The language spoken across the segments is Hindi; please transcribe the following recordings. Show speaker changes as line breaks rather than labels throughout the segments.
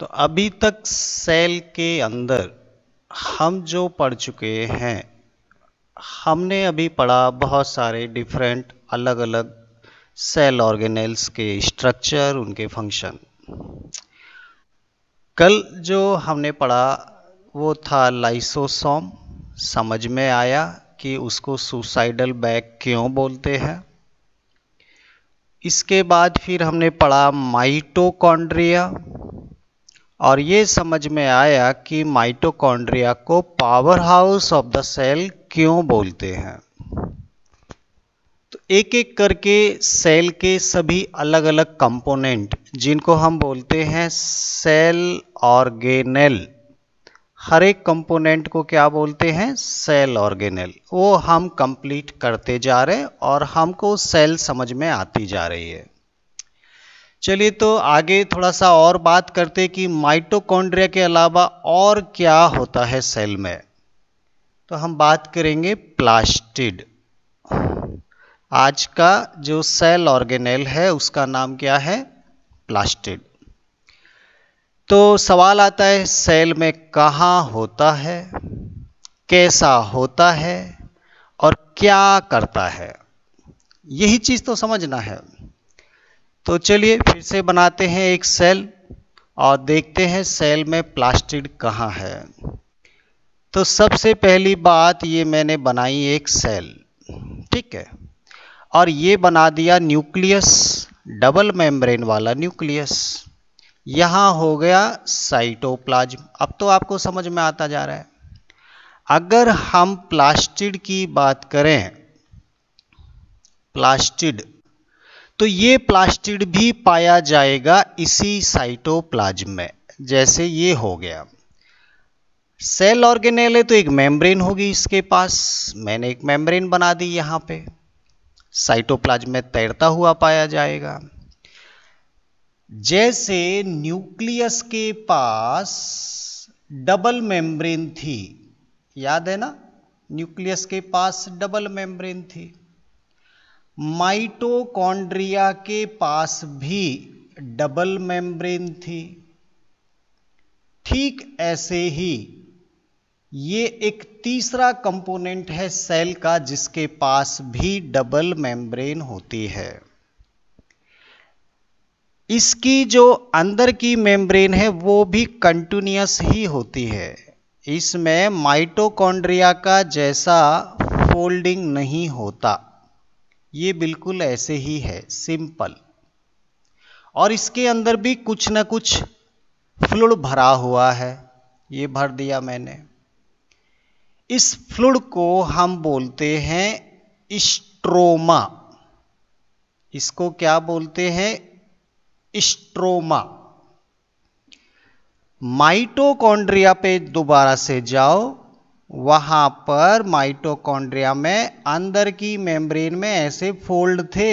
तो अभी तक सेल के अंदर हम जो पढ़ चुके हैं हमने अभी पढ़ा बहुत सारे डिफरेंट अलग अलग सेल ऑर्गेनेल्स के स्ट्रक्चर उनके फंक्शन कल जो हमने पढ़ा वो था लाइसोसोम समझ में आया कि उसको सुसाइडल बैग क्यों बोलते हैं इसके बाद फिर हमने पढ़ा माइटोकॉन्ड्रिया और ये समझ में आया कि माइटोकॉन्ड्रिया को power house of the cell क्यों बोलते हैं तो एक एक करके सेल के सभी अलग अलग कंपोनेंट जिनको हम बोलते हैं सेल ऑर्गेनेल हर एक कंपोनेंट को क्या बोलते हैं सेल ऑर्गेनेल वो हम कंप्लीट करते जा रहे हैं और हमको सेल समझ में आती जा रही है चलिए तो आगे थोड़ा सा और बात करते कि माइटोकॉन्ड्रिया के अलावा और क्या होता है सेल में तो हम बात करेंगे प्लास्टिड आज का जो सेल ऑर्गेनेल है उसका नाम क्या है प्लास्टिड तो सवाल आता है सेल में कहाँ होता है कैसा होता है और क्या करता है यही चीज़ तो समझना है तो चलिए फिर से बनाते हैं एक सेल और देखते हैं सेल में प्लास्टिड कहाँ है तो सबसे पहली बात ये मैंने बनाई एक सेल ठीक है और ये बना दिया न्यूक्लियस डबल मेम्ब्रेन वाला न्यूक्लियस यहाँ हो गया साइटोप्लाज्म अब तो आपको समझ में आता जा रहा है अगर हम प्लास्टिड की बात करें प्लास्टिड तो ये प्लास्टिड भी पाया जाएगा इसी साइटोप्लाज्म में जैसे ये हो गया सेल ऑर्गेनेल है तो एक मेम्ब्रेन होगी इसके पास मैंने एक मेम्ब्रेन बना दी यहां पे साइटोप्लाज्म में तैरता हुआ पाया जाएगा जैसे न्यूक्लियस के पास डबल मेम्ब्रेन थी याद है ना न्यूक्लियस के पास डबल मेम्ब्रेन थी माइटोकॉन्ड्रिया के पास भी डबल मेम्ब्रेन थी ठीक ऐसे ही ये एक तीसरा कंपोनेंट है सेल का जिसके पास भी डबल मेम्ब्रेन होती है इसकी जो अंदर की मेम्ब्रेन है वो भी कंटिन्यूस ही होती है इसमें माइटोकॉन्ड्रिया का जैसा फोल्डिंग नहीं होता ये बिल्कुल ऐसे ही है सिंपल और इसके अंदर भी कुछ ना कुछ फ्लुड भरा हुआ है ये भर दिया मैंने इस फ्लुड को हम बोलते हैं स्ट्रोमा इसको क्या बोलते हैं स्ट्रोमा माइटोकॉन्ड्रिया पे दोबारा से जाओ वहाँ पर माइटोकॉन्ड्रिया में अंदर की मेम्ब्रेन में ऐसे फोल्ड थे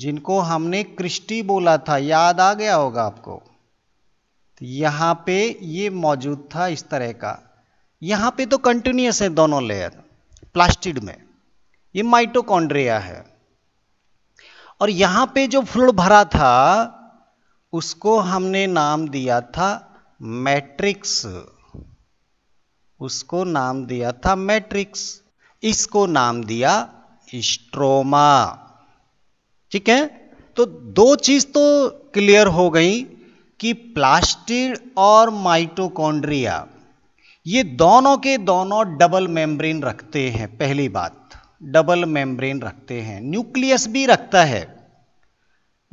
जिनको हमने क्रिस्टी बोला था याद आ गया होगा आपको तो यहाँ पे ये मौजूद था इस तरह का यहाँ पे तो कंटिन्यूस है दोनों लेयर प्लास्टिड में ये माइटोकॉन्ड्रिया है और यहाँ पे जो फ्लूड भरा था उसको हमने नाम दिया था मैट्रिक्स उसको नाम दिया था मैट्रिक्स इसको नाम दिया स्ट्रोमा ठीक है तो दो चीज तो क्लियर हो गई कि प्लास्टिड और माइटोकॉन्ड्रिया ये दोनों के दोनों डबल मेम्ब्रेन रखते हैं पहली बात डबल मेम्ब्रेन रखते हैं न्यूक्लियस भी रखता है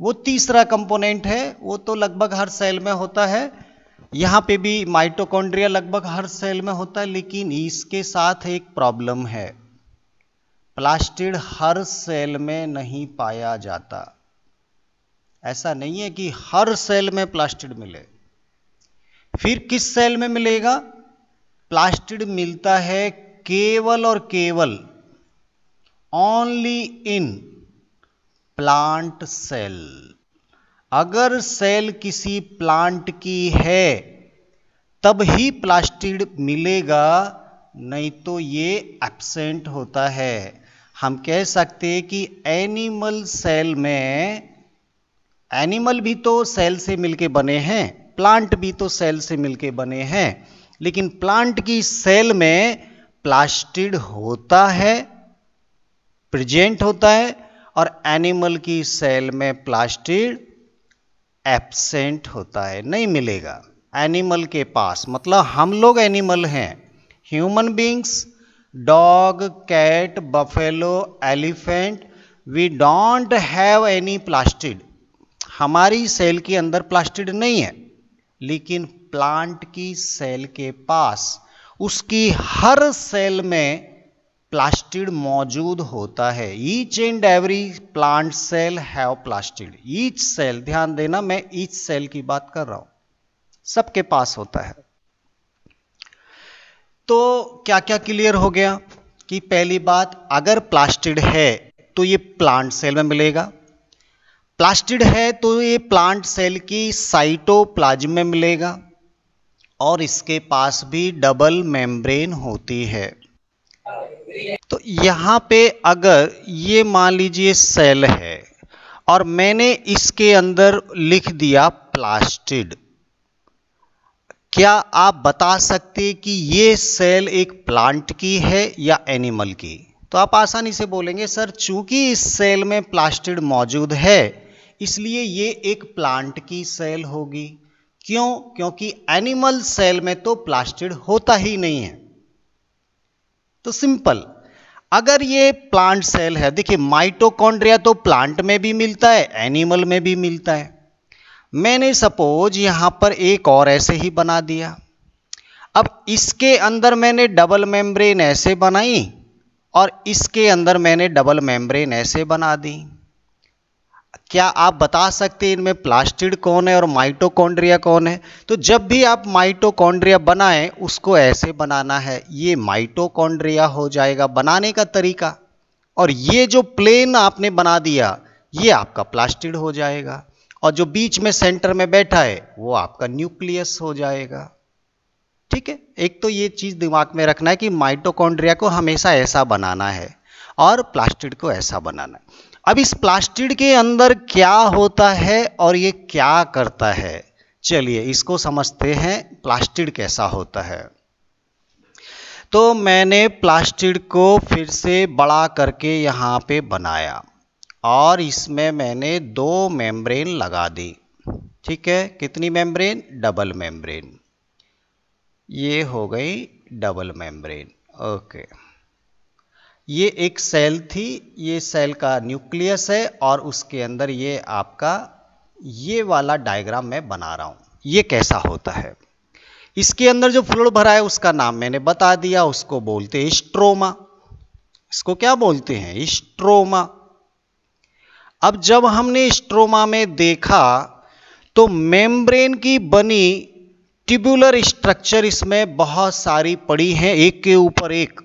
वो तीसरा कंपोनेंट है वो तो लगभग हर सेल में होता है यहाँ पे भी माइटोकॉन्ड्रिया लगभग हर सेल में होता है लेकिन इसके साथ एक प्रॉब्लम है प्लास्टिड हर सेल में नहीं पाया जाता ऐसा नहीं है कि हर सेल में प्लास्टिड मिले फिर किस सेल में मिलेगा प्लास्टिड मिलता है केवल और केवल ओनली इन प्लांट सेल अगर सेल किसी प्लांट की है तब ही प्लास्टिड मिलेगा नहीं तो ये एब्सेंट होता है हम कह सकते हैं कि एनिमल सेल में एनिमल भी तो सेल से मिलके बने हैं प्लांट भी तो सेल से मिलके बने हैं लेकिन प्लांट की सेल में प्लास्टिड होता है प्रेजेंट होता है और एनिमल की सेल में प्लास्टिड एबसेंट होता है नहीं मिलेगा एनिमल के पास मतलब हम लोग एनिमल हैं human beings dog cat buffalo elephant we don't have any plastid हमारी सेल के अंदर प्लास्टिड नहीं है लेकिन प्लांट की सेल के पास उसकी हर सेल में प्लास्टिड मौजूद होता है each and every plant cell have plastid each cell ध्यान देना मैं ईच सेल की बात कर रहा हूं सबके पास होता है तो क्या क्या क्लियर हो गया कि पहली बात अगर प्लास्टिड है तो ये प्लांट सेल में मिलेगा प्लास्टिड है तो ये प्लांट सेल की साइटोप्लाज्म में मिलेगा और इसके पास भी डबल मेम्ब्रेन होती है तो यहाँ पे अगर ये मान लीजिए सेल है और मैंने इसके अंदर लिख दिया प्लास्टिड क्या आप बता सकते कि ये सेल एक प्लांट की है या एनिमल की तो आप आसानी से बोलेंगे सर चूंकि इस सेल में प्लास्टिड मौजूद है इसलिए ये एक प्लांट की सेल होगी क्यों क्योंकि एनिमल सेल में तो प्लास्टिड होता ही नहीं है तो सिंपल अगर ये प्लांट सेल है देखिए माइटोकॉन्ड्रिया तो प्लांट में भी मिलता है एनिमल में भी मिलता है मैंने सपोज यहाँ पर एक और ऐसे ही बना दिया अब इसके अंदर मैंने डबल मेम्ब्रेन ऐसे बनाई और इसके अंदर मैंने डबल मेम्ब्रेन ऐसे बना दी क्या आप बता सकते हैं इनमें प्लास्टिड कौन है और माइटोकॉन्ड्रिया कौन है तो जब भी आप माइटोकॉन्ड्रिया बनाएं उसको ऐसे बनाना है ये माइटोकॉन्ड्रिया हो जाएगा बनाने का तरीका और ये जो प्लेन आपने बना दिया ये आपका प्लास्टिड हो जाएगा और जो बीच में सेंटर में बैठा है वो आपका न्यूक्लियस हो जाएगा ठीक है एक तो ये चीज़ दिमाग में रखना है कि माइटोकॉन्ड्रिया को हमेशा ऐसा बनाना है और प्लास्टिड को ऐसा बनाना है अब इस प्लास्टिड के अंदर क्या होता है और ये क्या करता है चलिए इसको समझते हैं प्लास्टिड कैसा होता है तो मैंने प्लास्टिड को फिर से बड़ा करके यहाँ पे बनाया और इसमें मैंने दो मेम्ब्रेन लगा दी ठीक है कितनी मेम्ब्रेन डबल मेम्ब्रेन ये हो गई डबल मेम्ब्रेन ओके ये एक सेल थी ये सेल का न्यूक्लियस है और उसके अंदर ये आपका ये वाला डायग्राम मैं बना रहा हूँ ये कैसा होता है इसके अंदर जो फ्लूड भरा है उसका नाम मैंने बता दिया उसको बोलते हैं स्ट्रोमा इसको क्या बोलते हैं स्ट्रोमा अब जब हमने स्ट्रोमा में देखा तो मेम्ब्रेन की बनी ट्यूबुलर स्ट्रक्चर इसमें बहुत सारी पड़ी हैं एक के ऊपर एक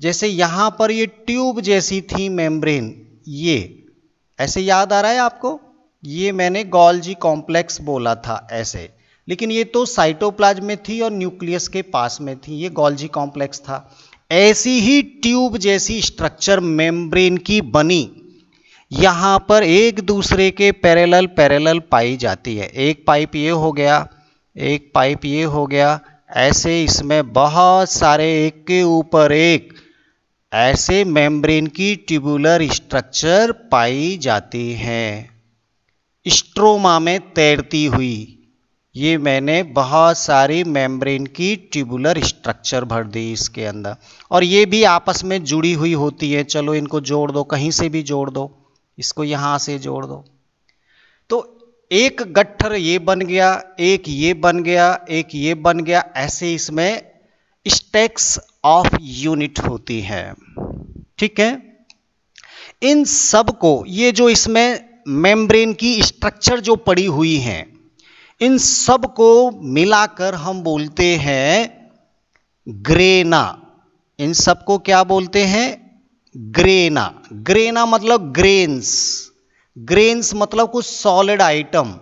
जैसे यहाँ पर ये ट्यूब जैसी थी मेम्ब्रेन ये ऐसे याद आ रहा है आपको ये मैंने गॉल्जी कॉम्प्लेक्स बोला था ऐसे लेकिन ये तो साइटोप्लाज्म में थी और न्यूक्लियस के पास में थी ये गॉल्जी कॉम्प्लेक्स था ऐसी ही ट्यूब जैसी स्ट्रक्चर मेम्ब्रेन की बनी यहाँ पर एक दूसरे के पैरेलल पैरेलल पाई जाती है एक पाइप ये हो गया एक पाइप ये हो गया ऐसे इसमें बहुत सारे एक के ऊपर एक ऐसे मेम्ब्रेन की ट्यूबुलर स्ट्रक्चर पाई जाती है स्ट्रोमा में तैरती हुई ये मैंने बहुत सारी मेम्ब्रेन की ट्यूबुलर स्ट्रक्चर भर दी इसके अंदर और ये भी आपस में जुड़ी हुई होती है चलो इनको जोड़ दो कहीं से भी जोड़ दो इसको यहाँ से जोड़ दो तो एक गट्ठर ये बन गया एक ये बन गया एक ये बन गया ऐसे इसमें स्टैक्स ऑफ यूनिट होती है ठीक है इन सब को ये जो इसमें मेम्ब्रेन की स्ट्रक्चर जो पड़ी हुई है इन सब को मिलाकर हम बोलते हैं ग्रेना इन सब को क्या बोलते हैं ग्रेना ग्रेना मतलब ग्रेन्स ग्रेन्स मतलब कुछ सॉलिड आइटम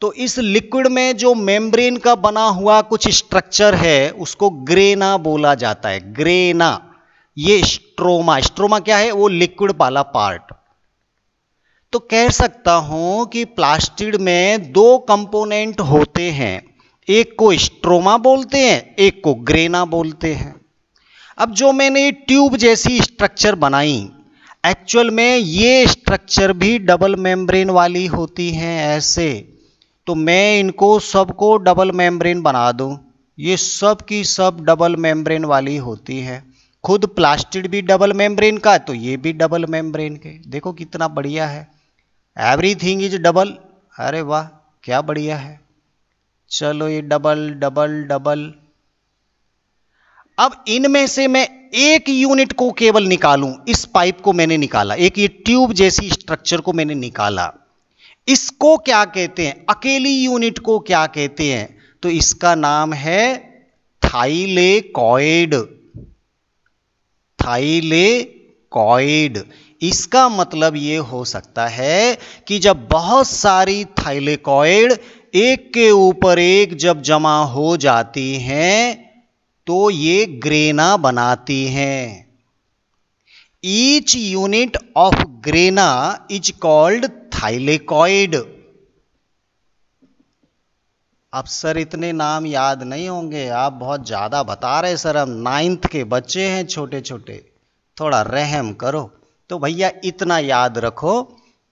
तो इस लिक्विड में जो मेम्ब्रेन का बना हुआ कुछ स्ट्रक्चर है उसको ग्रेना बोला जाता है ग्रेना ये स्ट्रोमा स्ट्रोमा क्या है वो लिक्विड वाला पार्ट तो कह सकता हूं कि प्लास्टिड में दो कंपोनेंट होते हैं एक को स्ट्रोमा बोलते हैं एक को ग्रेना बोलते हैं अब जो मैंने ट्यूब जैसी स्ट्रक्चर बनाई एक्चुअल में ये स्ट्रक्चर भी डबल मेम्ब्रेन वाली होती हैं ऐसे तो मैं इनको सबको डबल मेम्ब्रेन बना दूं ये सब की सब डबल मेम्ब्रेन वाली होती है खुद प्लास्टिड भी डबल मेम्ब्रेन का तो ये भी डबल मेम्ब्रेन के देखो कितना बढ़िया है एवरीथिंग इज डबल अरे वाह क्या बढ़िया है चलो ये डबल डबल डबल अब इनमें से मैं एक यूनिट को केवल निकालूं इस पाइप को मैंने निकाला एक ये ट्यूब जैसी स्ट्रक्चर को मैंने निकाला इसको क्या कहते हैं अकेली यूनिट को क्या कहते हैं तो इसका नाम है थाइलेकॉइड थाइलेकॉइड इसका मतलब ये हो सकता है कि जब बहुत सारी थाइलेकॉइड एक के ऊपर एक जब जमा हो जाती हैं तो ये ग्रेना बनाती हैं each unit of grana is called thylakoid अब सर इतने नाम याद नहीं होंगे आप बहुत ज़्यादा बता रहे सर हम नाइन्थ के बच्चे हैं छोटे छोटे थोड़ा रहम करो तो भैया इतना याद रखो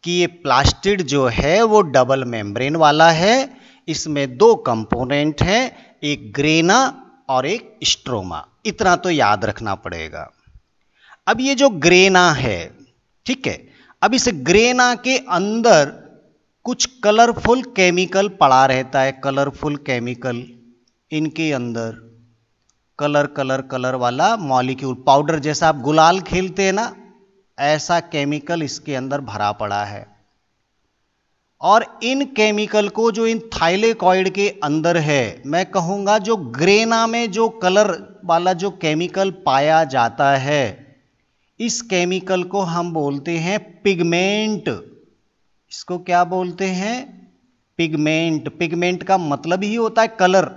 कि ये प्लास्टिड जो है वो डबल मेम्ब्रेन वाला है इसमें दो कंपोनेंट हैं एक ग्रेना और एक स्ट्रोमा इतना तो याद रखना पड़ेगा अब ये जो ग्रेना है ठीक है अब इस ग्रेना के अंदर कुछ कलरफुल केमिकल पड़ा रहता है कलरफुल केमिकल इनके अंदर कलर कलर कलर वाला मॉलिक्यूल पाउडर जैसा आप गुलाल खेलते हैं ना ऐसा केमिकल इसके अंदर भरा पड़ा है और इन केमिकल को जो इन थाइलेकॉइड के अंदर है मैं कहूँगा जो ग्रेना में जो कलर वाला जो केमिकल पाया जाता है इस केमिकल को हम बोलते हैं पिगमेंट इसको क्या बोलते हैं पिगमेंट पिगमेंट का मतलब ही होता है कलर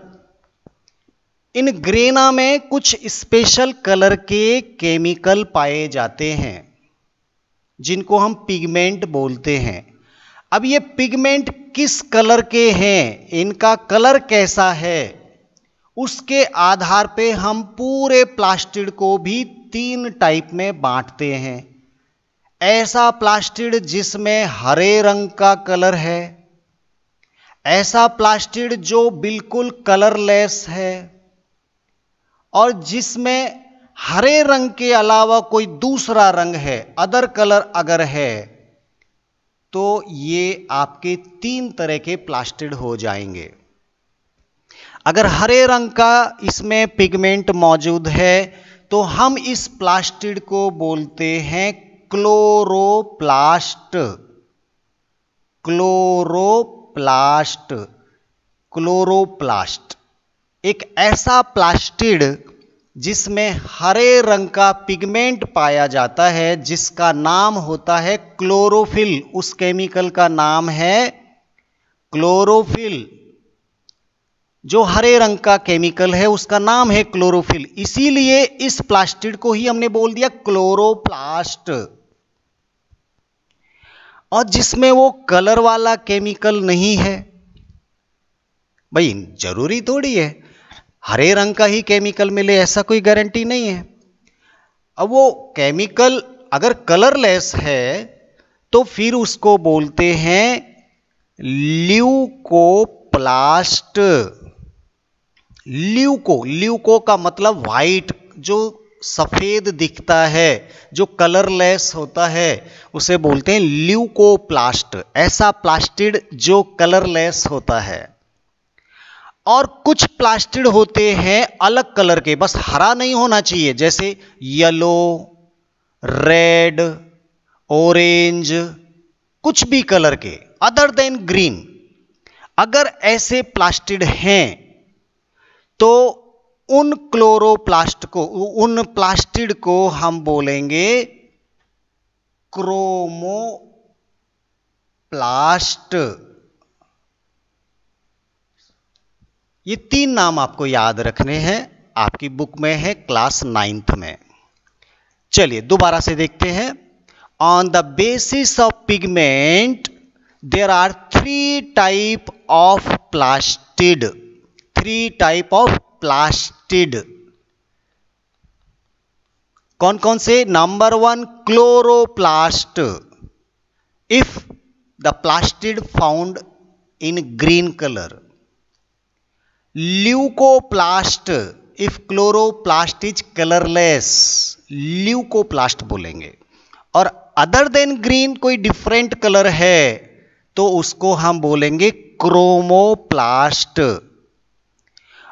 इन ग्रेना में कुछ स्पेशल कलर के केमिकल पाए जाते हैं जिनको हम पिगमेंट बोलते हैं अब ये पिगमेंट किस कलर के हैं इनका कलर कैसा है उसके आधार पे हम पूरे प्लास्टिड को भी तीन टाइप में बांटते हैं ऐसा प्लास्टिड जिसमें हरे रंग का कलर है ऐसा प्लास्टिड जो बिल्कुल कलरलेस है और जिसमें हरे रंग के अलावा कोई दूसरा रंग है अदर कलर अगर है तो ये आपके तीन तरह के प्लास्टिड हो जाएंगे अगर हरे रंग का इसमें पिगमेंट मौजूद है तो हम इस प्लास्टिड को बोलते हैं क्लोरोप्लास्ट क्लोरोप्लास्ट क्लोरोप्लास्ट एक ऐसा प्लास्टिड जिसमें हरे रंग का पिगमेंट पाया जाता है जिसका नाम होता है क्लोरोफिल उस केमिकल का नाम है क्लोरोफिल जो हरे रंग का केमिकल है उसका नाम है क्लोरोफिल इसीलिए इस प्लास्टिड को ही हमने बोल दिया क्लोरोप्लास्ट और जिसमें वो कलर वाला केमिकल नहीं है भाई जरूरी थोड़ी है हरे रंग का ही केमिकल मिले ऐसा कोई गारंटी नहीं है अब वो केमिकल अगर कलरलेस है तो फिर उसको बोलते हैं ल्यूकोप्लास्ट ल्यूको ल्यूको का मतलब वाइट जो सफ़ेद दिखता है जो कलरलेस होता है उसे बोलते हैं ल्यूकोप्लास्ट ऐसा प्लास्टिड जो कलरलेस होता है और कुछ प्लास्टिड होते हैं अलग कलर के बस हरा नहीं होना चाहिए जैसे येलो रेड ऑरेंज कुछ भी कलर के अदर देन ग्रीन अगर ऐसे प्लास्टिड हैं तो उन क्लोरोप्लास्ट को उन प्लास्टिड को हम बोलेंगे क्रोमोप्लास्ट ये तीन नाम आपको याद रखने हैं आपकी बुक में है क्लास नाइन्थ में चलिए दोबारा से देखते हैं on the basis of pigment there are three type of plastid three type of plastid कौन कौन से number one chloroplast if the plastid found in green colour leucoplast if chloroplast is colourless leucoplast बोलेंगे और अदर देन ग्रीन कोई डिफरेंट कलर है तो उसको हम बोलेंगे क्रोमोप्लास्ट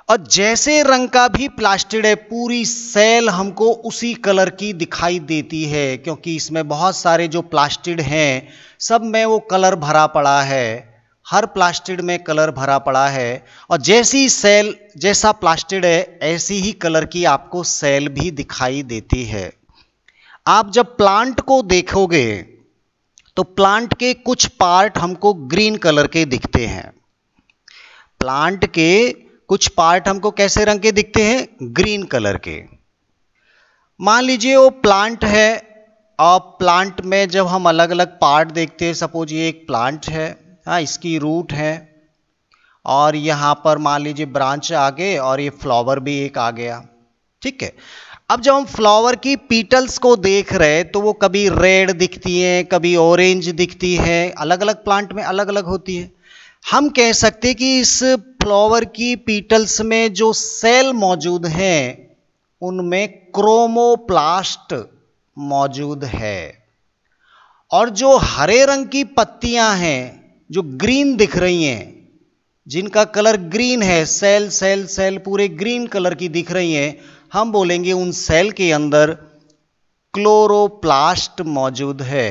और जैसे रंग का भी प्लास्टिड है पूरी सेल हमको उसी कलर की दिखाई देती है क्योंकि इसमें बहुत सारे जो प्लास्टिड हैं सब में वो कलर भरा पड़ा है हर प्लास्टिड में कलर भरा पड़ा है और जैसी सेल जैसा प्लास्टिड है ऐसी ही कलर की आपको सेल भी दिखाई देती है आप जब प्लांट को देखोगे तो प्लांट के कुछ पार्ट हमको ग्रीन कलर के दिखते हैं प्लांट के कुछ पार्ट हमको कैसे रंग के दिखते हैं ग्रीन कलर के मान लीजिए वो प्लांट है और प्लांट में जब हम अलग अलग पार्ट देखते हैं सपोज ये एक प्लांट है हाँ इसकी रूट है और यहाँ पर मान लीजिए ब्रांच आ गए और ये फ्लावर भी एक आ गया ठीक है अब जब हम फ्लावर की पीटल्स को देख रहे हैं तो वो कभी रेड दिखती है कभी ऑरेंज दिखती है अलग अलग प्लांट में अलग अलग होती है हम कह सकते कि इस फ्लावर की पीटल्स में जो सेल मौजूद हैं उनमें क्रोमोप्लास्ट मौजूद है और जो हरे रंग की पत्तियां हैं जो ग्रीन दिख रही हैं जिनका कलर ग्रीन है सेल सेल सेल पूरे ग्रीन कलर की दिख रही हैं हम बोलेंगे उन सेल के अंदर क्लोरोप्लास्ट मौजूद है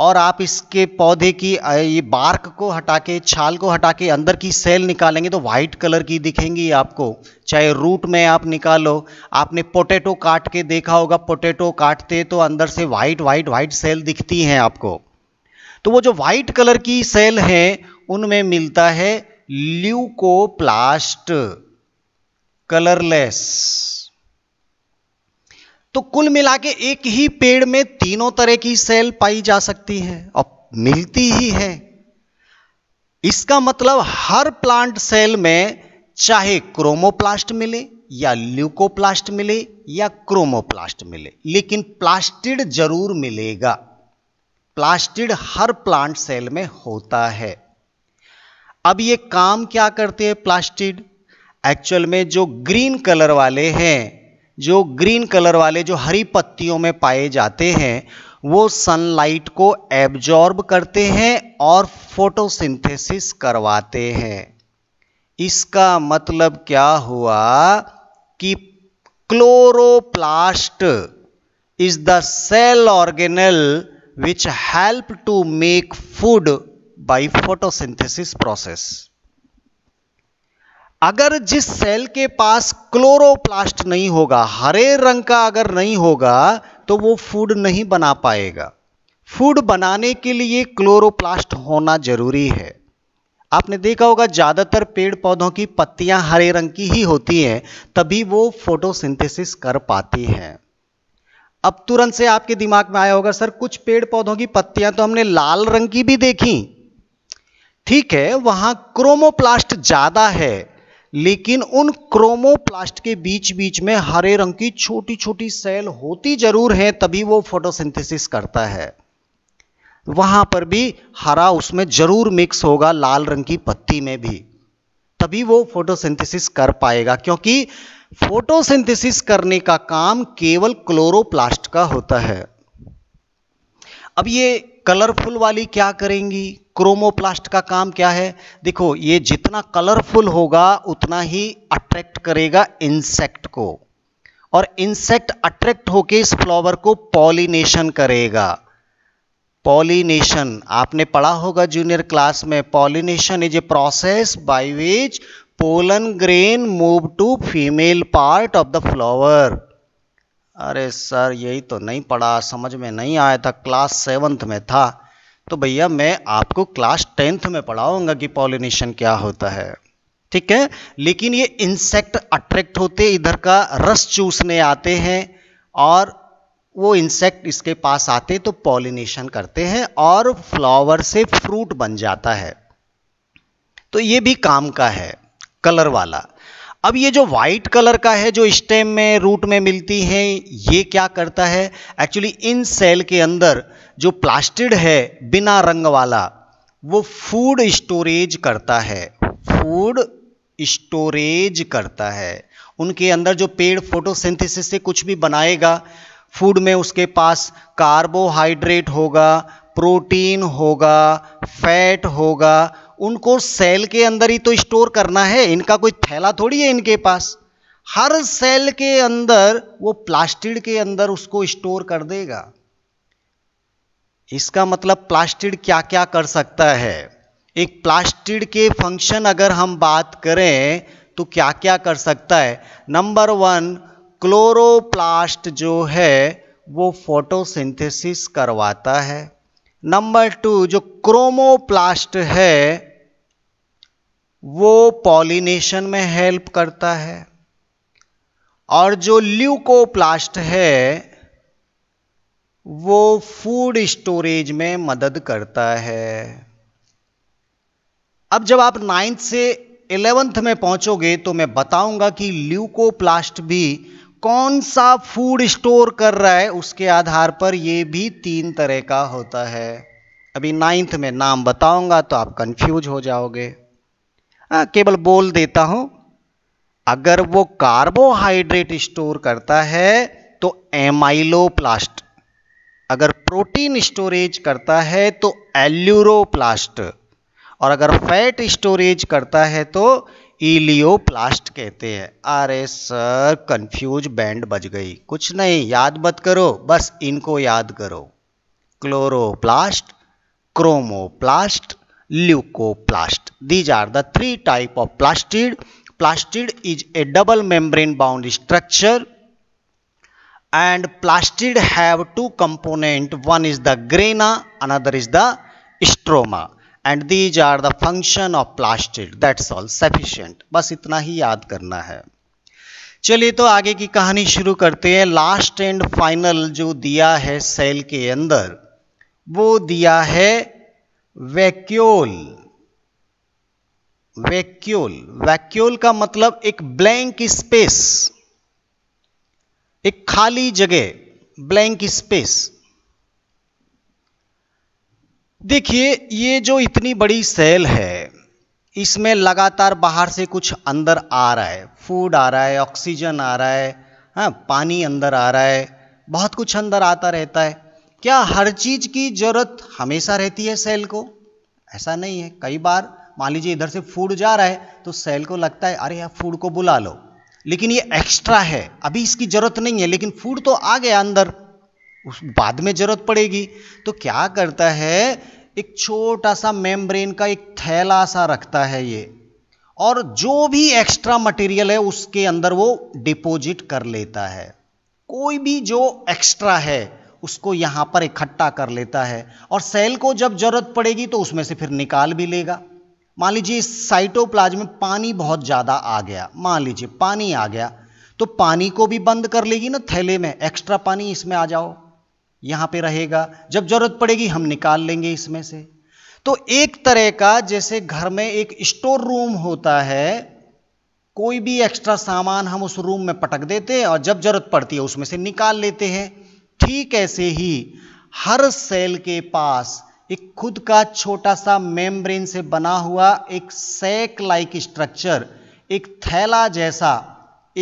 और आप इसके पौधे की ये बार्क को हटा के छाल को हटा के अंदर की सेल निकालेंगे तो वाइट कलर की दिखेंगी आपको चाहे रूट में आप निकालो आपने पोटैटो काट के देखा होगा पोटैटो काटते तो अंदर से वाइट वाइट वाइट सेल दिखती हैं आपको तो वो जो वाइट कलर की सेल हैं उनमें मिलता है ल्यूकोप्लास्ट कलरलेस तो कुल मिला के एक ही पेड़ में तीनों तरह की सेल पाई जा सकती है और मिलती ही है इसका मतलब हर प्लांट सेल में चाहे क्रोमोप्लास्ट मिले या ल्यूकोप्लास्ट मिले या क्रोमोप्लास्ट मिले लेकिन प्लास्टिड जरूर मिलेगा प्लास्टिड हर प्लांट सेल में होता है अब ये काम क्या करते हैं प्लास्टिड एक्चुअल में जो ग्रीन कलर वाले हैं जो ग्रीन कलर वाले जो हरी पत्तियों में पाए जाते हैं वो सनलाइट को एब्जॉर्ब करते हैं और फोटोसिंथेसिस करवाते हैं इसका मतलब क्या हुआ कि chloroplast is the cell organelle which help to make food by photosynthesis process अगर जिस सेल के पास क्लोरोप्लास्ट नहीं होगा हरे रंग का अगर नहीं होगा तो वो फूड नहीं बना पाएगा फूड बनाने के लिए क्लोरोप्लास्ट होना जरूरी है आपने देखा होगा ज़्यादातर पेड़ पौधों की पत्तियां हरे रंग की ही होती हैं तभी वो फोटोसिंथेसिस कर पाती हैं अब तुरंत से आपके दिमाग में आया होगा सर कुछ पेड़ पौधों की पत्तियां तो हमने लाल रंग की भी देखी ठीक है वहां क्रोमोप्लास्ट ज़्यादा है लेकिन उन क्रोमोप्लास्ट के बीच बीच में हरे रंग की छोटी छोटी सेल होती जरूर है तभी वो फोटोसिंथेसिस करता है वहां पर भी हरा उसमें जरूर मिक्स होगा लाल रंग की पत्ती में भी तभी वो फोटोसिंथेसिस कर पाएगा क्योंकि फोटोसिंथेसिस करने का काम केवल क्लोरोप्लास्ट का होता है अब ये कलरफुल वाली क्या करेंगी क्रोमोप्लास्ट का काम क्या है देखो ये जितना कलरफुल होगा उतना ही अट्रैक्ट करेगा इंसेक्ट को और इंसेक्ट अट्रैक्ट होके इस फ्लावर को पॉलिनेशन करेगा पॉलिनेशन आपने पढ़ा होगा जूनियर क्लास में pollination is a process by which pollen grain move to female part of the flower अरे सर यही तो नहीं पढ़ा समझ में नहीं आया था क्लास सेवन्थ में था तो भैया मैं आपको क्लास टेंथ में पढ़ाऊंगा कि पॉलिनेशन क्या होता है ठीक है लेकिन ये इंसेक्ट अट्रैक्ट होते इधर का रस चूसने आते हैं और वो इंसेक्ट इसके पास आते तो पॉलिनेशन करते हैं और फ्लावर से फ्रूट बन जाता है तो ये भी काम का है कलर वाला अब ये जो वाइट कलर का है जो स्टेम में रूट में मिलती है ये क्या करता है एक्चुअली इन सेल के अंदर जो प्लास्टिड है बिना रंग वाला वो फूड स्टोरेज करता है फूड स्टोरेज करता है उनके अंदर जो पेड़ फोटोसिंथेसिस से कुछ भी बनाएगा फूड में उसके पास कार्बोहाइड्रेट होगा प्रोटीन होगा फैट होगा उनको सेल के अंदर ही तो स्टोर करना है इनका कोई थैला थोड़ी है इनके पास हर सेल के अंदर वो प्लास्टिड के अंदर उसको स्टोर कर देगा इसका मतलब प्लास्टिड क्या क्या कर सकता है एक प्लास्टिड के फंक्शन अगर हम बात करें तो क्या क्या कर सकता है नंबर वन क्लोरोप्लास्ट जो है वो फोटोसिंथेसिस करवाता है नंबर टू जो क्रोमोप्लास्ट है वो पॉलिनेशन में हेल्प करता है और जो ल्यूकोप्लास्ट है वो फूड स्टोरेज में मदद करता है अब जब आप नाइन्थ से इलेवेंथ में पहुंचोगे तो मैं बताऊंगा कि ल्यूकोप्लास्ट भी कौन सा फूड स्टोर कर रहा है उसके आधार पर ये भी तीन तरह का होता है अभी नाइन्थ में नाम बताऊंगा तो आप कंफ्यूज हो जाओगे केवल बोल देता हूं अगर वो कार्बोहाइड्रेट स्टोर करता है तो एमाइलोप्लास्ट अगर प्रोटीन स्टोरेज करता है तो एल्यूरोप्लास्ट और अगर फैट स्टोरेज करता है तो इलियोप्लास्ट कहते हैं अरे सर कंफ्यूज बैंड बज गई कुछ नहीं याद मत करो बस इनको याद करो chloroplast chromoplast leucoplast. These are the three type of plastid. Plastid is a double membrane bound structure and plastid have two component. One is the grana, another is the stroma. And these are the function of plastid that's all sufficient बस इतना ही याद करना है चलिए तो आगे की कहानी शुरू करते हैं लास्ट एंड फाइनल जो दिया है सेल के अंदर वो दिया है वैक्यूल वैक्यूल वैक्यूल का मतलब एक ब्लैंक स्पेस एक खाली जगह ब्लैंक स्पेस देखिए ये जो इतनी बड़ी सेल है इसमें लगातार बाहर से कुछ अंदर आ रहा है फूड आ रहा है ऑक्सीजन आ रहा है हाँ पानी अंदर आ रहा है बहुत कुछ अंदर आता रहता है क्या हर चीज की जरूरत हमेशा रहती है सेल को ऐसा नहीं है कई बार मान लीजिए इधर से फूड जा रहा है तो सेल को लगता है अरे यार फूड को बुला लो लेकिन ये एक्स्ट्रा है अभी इसकी जरूरत नहीं है लेकिन फूड तो आ गया अंदर उस बाद में जरूरत पड़ेगी तो क्या करता है एक छोटा सा मेम्ब्रेन का एक थैला सा रखता है ये और जो भी एक्स्ट्रा मटेरियल है उसके अंदर वो डिपॉजिट कर लेता है कोई भी जो एक्स्ट्रा है उसको यहां पर इकट्ठा कर लेता है और सेल को जब जरूरत पड़ेगी तो उसमें से फिर निकाल भी लेगा मान लीजिए इस साइटोप्लाज्म में पानी बहुत ज़्यादा आ गया मान लीजिए पानी आ गया तो पानी को भी बंद कर लेगी ना थैले में एक्स्ट्रा पानी इसमें आ जाओ यहां पे रहेगा जब जरूरत पड़ेगी हम निकाल लेंगे इसमें से तो एक तरह का जैसे घर में एक स्टोर रूम होता है कोई भी एक्स्ट्रा सामान हम उस रूम में पटक देते हैं और जब जरूरत पड़ती है उसमें से निकाल लेते हैं ठीक ऐसे ही हर सेल के पास एक खुद का छोटा सा मेम्ब्रेन से बना हुआ एक सैक लाइक स्ट्रक्चर एक थैला जैसा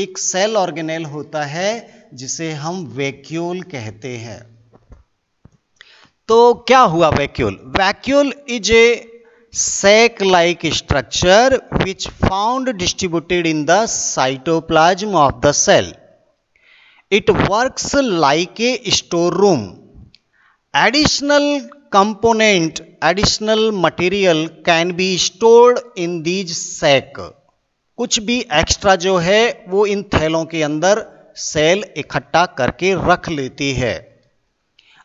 एक सेल ऑर्गेनेल होता है जिसे हम वैक्यूल कहते हैं तो क्या हुआ vacuole vacuole is a sac like structure which found distributed in the cytoplasm of the cell works like a store room additional component additional material can be stored in these sack कुछ भी एक्स्ट्रा जो है वो इन थैलों के अंदर सेल इकट्ठा करके रख लेती है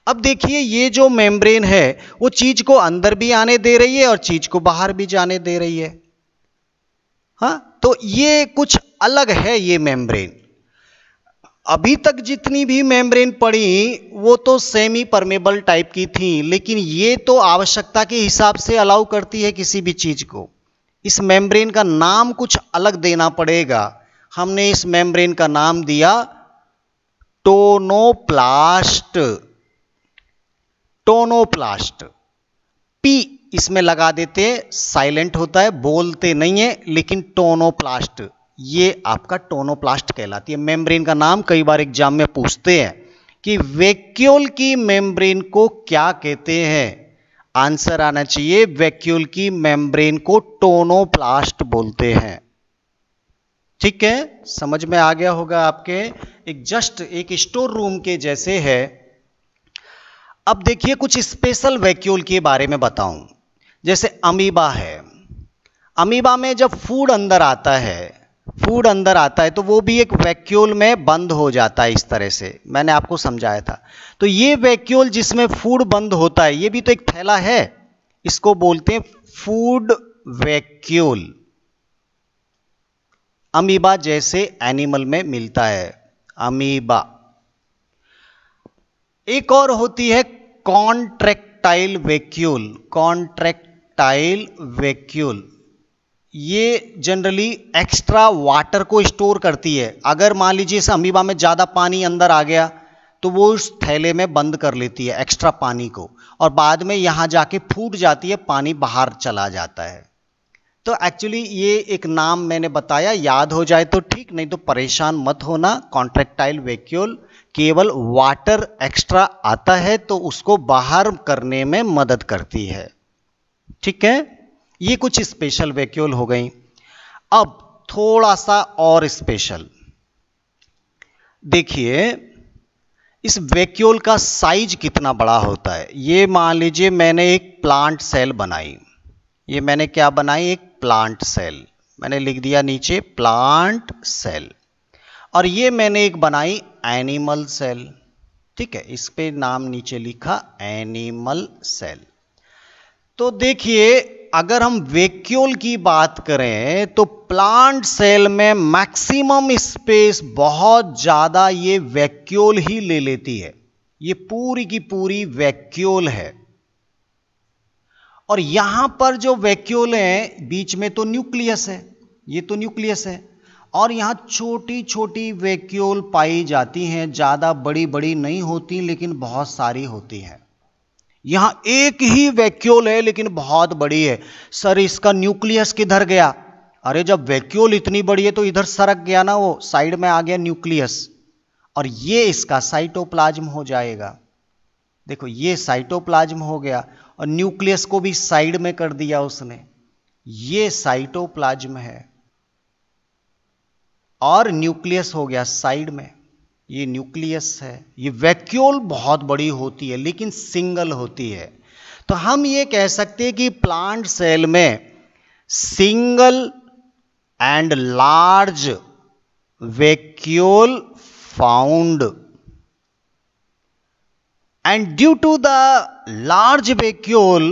अब देखिए ये जो मेम्ब्रेन है वो चीज को अंदर भी आने दे रही है और चीज को बाहर भी जाने दे रही है हा? तो ये कुछ अलग है ये मेम्ब्रेन अभी तक जितनी भी मेम्ब्रेन पड़ी वो तो सेमी परमेबल टाइप की थी लेकिन ये तो आवश्यकता के हिसाब से अलाउ करती है किसी भी चीज़ को इस मेम्ब्रेन का नाम कुछ अलग देना पड़ेगा हमने इस मेम्ब्रेन का नाम दिया टोनोप्लास्ट टोनोप्लास्ट पी इसमें लगा देते साइलेंट होता है बोलते नहीं है लेकिन टोनोप्लास्ट ये आपका टोनोप्लास्ट कहलाती है मेम्ब्रेन का नाम कई बार एग्जाम में पूछते हैं कि वैक्यूल की मेम्ब्रेन को क्या कहते हैं आंसर आना चाहिए वैक्यूल की मेम्ब्रेन को टोनोप्लास्ट बोलते हैं ठीक है समझ में आ गया होगा आपके एक जस्ट एक स्टोर रूम के जैसे है अब देखिए कुछ स्पेशल वैक्यूल के बारे में बताऊं जैसे अमीबा है अमीबा में जब फूड अंदर आता है फूड अंदर आता है तो वो भी एक वैक्यूल में बंद हो जाता है इस तरह से मैंने आपको समझाया था तो ये वैक्यूल जिसमें फूड बंद होता है ये भी तो एक थैला है इसको बोलते हैं फूड वैक्यूल अमीबा जैसे एनिमल में मिलता है अमीबा एक और होती है कॉन्ट्रैक्टाइल वैक्यूल कॉन्ट्रैक्टाइल वैक्यूल ये जनरली एक्स्ट्रा वाटर को स्टोर करती है अगर मान लीजिए इस अमीबा में ज़्यादा पानी अंदर आ गया तो वो उस थैले में बंद कर लेती है एक्स्ट्रा पानी को और बाद में यहाँ जाके फूट जाती है पानी बाहर चला जाता है तो एक्चुअली ये एक नाम मैंने बताया याद हो जाए तो ठीक नहीं तो परेशान मत होना कॉन्ट्रेक्टाइल वेक्यूल केवल वाटर एक्स्ट्रा आता है तो उसको बाहर करने में मदद करती है ठीक है ये कुछ स्पेशल वैक्यूल हो गई अब थोड़ा सा और स्पेशल देखिए इस वैक्यूल का साइज कितना बड़ा होता है ये मान लीजिए मैंने एक प्लांट सेल बनाई ये मैंने क्या बनाई एक प्लांट सेल मैंने लिख दिया नीचे प्लांट सेल और ये मैंने एक बनाई एनिमल सेल ठीक है इस पे नाम नीचे लिखा एनिमल सेल तो देखिए अगर हम वेक्यूल की बात करें तो प्लांट सेल में मैक्सिमम स्पेस बहुत ज़्यादा ये वैक्यूल ही ले लेती है ये पूरी की पूरी वैक्यूल है और यहां पर जो वैक्यूल है बीच में तो न्यूक्लियस है ये तो न्यूक्लियस है और यहां छोटी छोटी वैक्यूल पाई जाती हैं ज़्यादा बड़ी बड़ी नहीं होती लेकिन बहुत सारी होती हैं यहां एक ही वैक्यूल है लेकिन बहुत बड़ी है सर इसका न्यूक्लियस किधर गया अरे जब वैक्यूल इतनी बड़ी है तो इधर सरक गया ना वो साइड में आ गया न्यूक्लियस और ये इसका साइटोप्लाज्म हो जाएगा देखो ये साइटोप्लाज्म हो गया और न्यूक्लियस को भी साइड में कर दिया उसने ये साइटोप्लाज्म है और न्यूक्लियस हो गया साइड में ये न्यूक्लियस है ये वैक्यूल बहुत बड़ी होती है लेकिन सिंगल होती है तो हम ये कह सकते हैं कि प्लांट सेल में single and large vacuole found and due to the large vacuole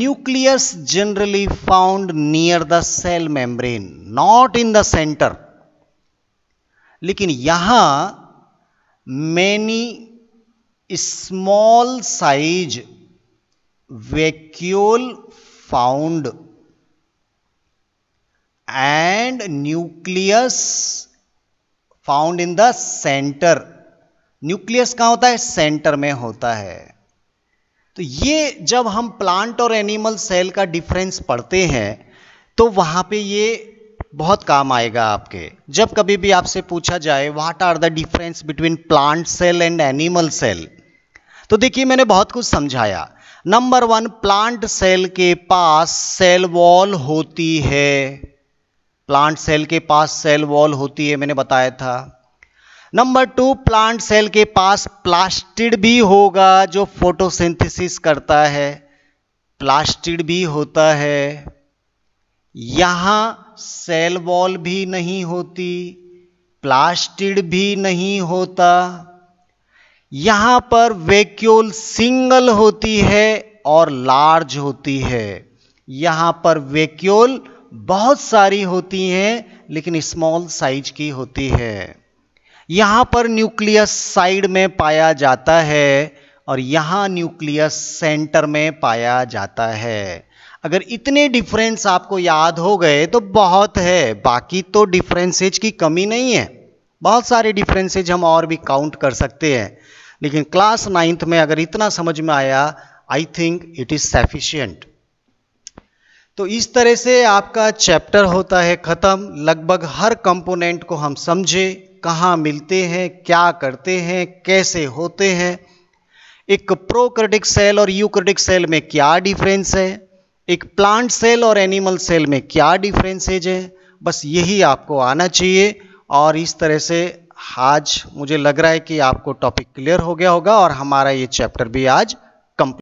nucleus generally found near the cell membrane not in the centre लेकिन यहां many small size vacuole found and nucleus found in the centre nucleus कहाँ होता है सेंटर में होता है तो ये जब हम प्लांट और एनिमल सेल का डिफरेंस पढ़ते हैं तो वहां पे ये बहुत काम आएगा आपके जब कभी भी आपसे पूछा जाए what are the difference between plant cell and animal cell तो देखिए मैंने बहुत कुछ समझाया नंबर वन प्लांट सेल के पास सेल वॉल होती है प्लांट सेल के पास सेल वॉल होती है मैंने बताया था नंबर टू प्लांट सेल के पास प्लास्टिड भी होगा जो फोटोसिंथेसिस करता है प्लास्टिड भी होता है यहाँ सेल वॉल भी नहीं होती प्लास्टिड भी नहीं होता यहाँ पर वैक्यूल सिंगल होती है और लार्ज होती है यहाँ पर वैक्यूल बहुत सारी होती हैं लेकिन स्मॉल साइज की होती है यहाँ पर न्यूक्लियस साइड में पाया जाता है और यहाँ न्यूक्लियस सेंटर में पाया जाता है अगर इतने डिफरेंस आपको याद हो गए तो बहुत है बाकी तो डिफरेंसेज की कमी नहीं है बहुत सारे डिफरेंसेज हम और भी काउंट कर सकते हैं लेकिन क्लास नाइन्थ में अगर इतना समझ में आया I think it is sufficient तो इस तरह से आपका चैप्टर होता है ख़त्म लगभग हर कंपोनेंट को हम समझे कहाँ मिलते हैं क्या करते हैं कैसे होते हैं एक प्रोक्रेटिक सेल और यूक्रेटिक सेल में क्या डिफरेंस है एक प्लांट सेल और एनिमल सेल में क्या डिफरेंसेज है बस यही आपको आना चाहिए और इस तरह से आज मुझे लग रहा है कि आपको टॉपिक क्लियर हो गया होगा और हमारा ये चैप्टर भी आज